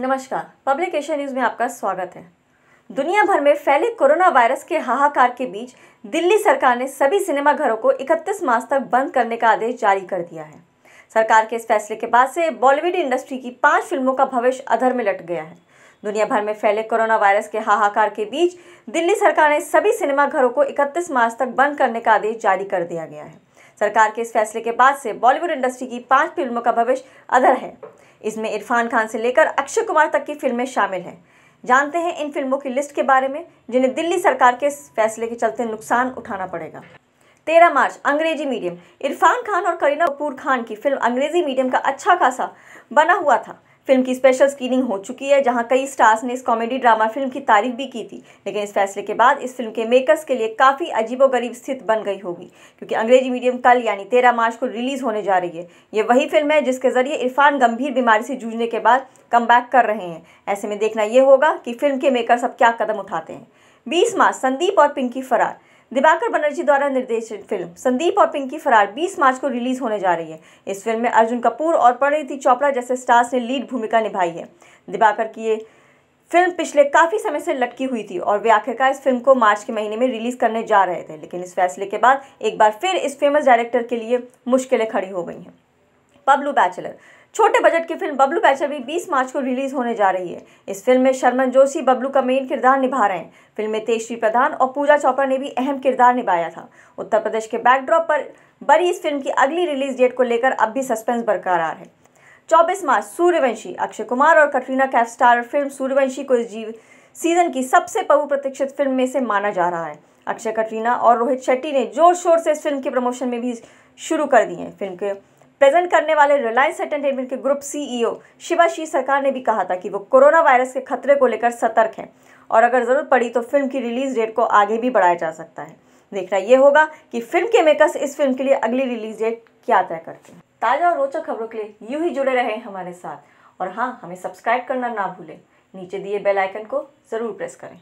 नमस्कार public Asia news में आपका स्वागत है दुनिया भर में फैले कोरोना वायरस के हाहाकार के बीच दिल्ली सरकार ने सभी सिनेमाघरों को 31 मार्च तक बंद करने का आदेश जारी कर दिया है सरकार के इस फैसले के बाद से बॉलीवुड इंडस्ट्री की पाँच फिल्मों का भविष्य अधर में लट गया है दुनिया भर में फैले कोरोना वायरस के हाहाकार के बीच दिल्ली सरकार ने सभी सिनेमाघरों को 31 मार्च तक बंद करने का आदेश जारी कर दिया गया है सरकार के इस फैसले के बाद से बॉलीवुड इंडस्ट्री की पाँच फिल्मों का भविष्य अधर है इसमें इरफान खान से लेकर अक्षय कुमार तक की फिल्में शामिल हैं जानते हैं इन फिल्मों की लिस्ट के बारे में जिन्हें दिल्ली सरकार के फैसले के चलते नुकसान उठाना पड़ेगा तेरह मार्च अंग्रेजी मीडियम इरफान खान और करीना कपूर खान की फिल्म अंग्रेजी मीडियम का अच्छा खासा बना हुआ था फिल्म की स्पेशल स्क्रीनिंग हो चुकी है जहां कई स्टार्स ने इस कॉमेडी ड्रामा फिल्म की तारीफ भी की थी लेकिन इस फैसले के बाद इस फिल्म के मेकर्स के लिए काफ़ी अजीबोगरीब स्थिति बन गई होगी क्योंकि अंग्रेजी मीडियम कल यानी तेरह मार्च को रिलीज़ होने जा रही है ये वही फिल्म है जिसके ज़रिए इरफान गंभीर बीमारी से जूझने के बाद कम कर रहे हैं ऐसे में देखना ये होगा कि फिल्म के मेकर्स अब क्या कदम उठाते हैं बीस मार्च संदीप और पिंकी फरार दिबाकर बनर्जी द्वारा निर्देशित फिल्म संदीप और पिंकी फरार 20 मार्च को रिलीज होने जा रही है इस फिल्म में अर्जुन कपूर और परिणीति चोपड़ा जैसे स्टार्स ने लीड भूमिका निभाई है दिबाकर की ये फिल्म पिछले काफ़ी समय से लटकी हुई थी और वे आखिरकार इस फिल्म को मार्च के महीने में रिलीज़ करने जा रहे थे लेकिन इस फैसले के बाद एक बार फिर इस फेमस डायरेक्टर के लिए मुश्किलें खड़ी हो गई हैं पब्लू बैचलर छोटे बजट की फिल्म बबलू बैचर भी 20 मार्च को रिलीज होने जा रही है इस फिल्म में शर्मन जोशी बबलू का मेन किरदार निभा रहे हैं फिल्म में तेजश्री प्रधान और पूजा चोपड़ा ने भी अहम किरदार निभाया था उत्तर प्रदेश के बैकड्रॉप पर बड़ी इस फिल्म की अगली रिलीज डेट को लेकर अब भी सस्पेंस बरकरार है चौबीस मार्च सूर्यवंशी अक्षय कुमार और कटरीना कैफ स्टार फिल्म सूर्यवंशी को इस जीव सीजन की सबसे प्रतीक्षित फिल्म में से माना जा रहा है अक्षय कटरीना और रोहित शेट्टी ने जोर शोर से इस फिल्म के प्रमोशन में भी शुरू कर दिए हैं फिल्म के प्रेजेंट करने वाले रिलायंस एंटरटेनमेंट के ग्रुप सीईओ e शिवाशी सरकार ने भी कहा था कि वो कोरोना वायरस के खतरे को लेकर सतर्क हैं और अगर ज़रूरत पड़ी तो फिल्म की रिलीज डेट को आगे भी बढ़ाया जा सकता है देखना ये होगा कि फिल्म के मेकर्स इस फिल्म के लिए अगली रिलीज डेट क्या तय करते हैं ताज़ा और रोचक खबरों के लिए यूँ ही जुड़े रहे हमारे साथ और हाँ हमें सब्सक्राइब करना ना भूलें नीचे दिए बेल आइकन को ज़रूर प्रेस करें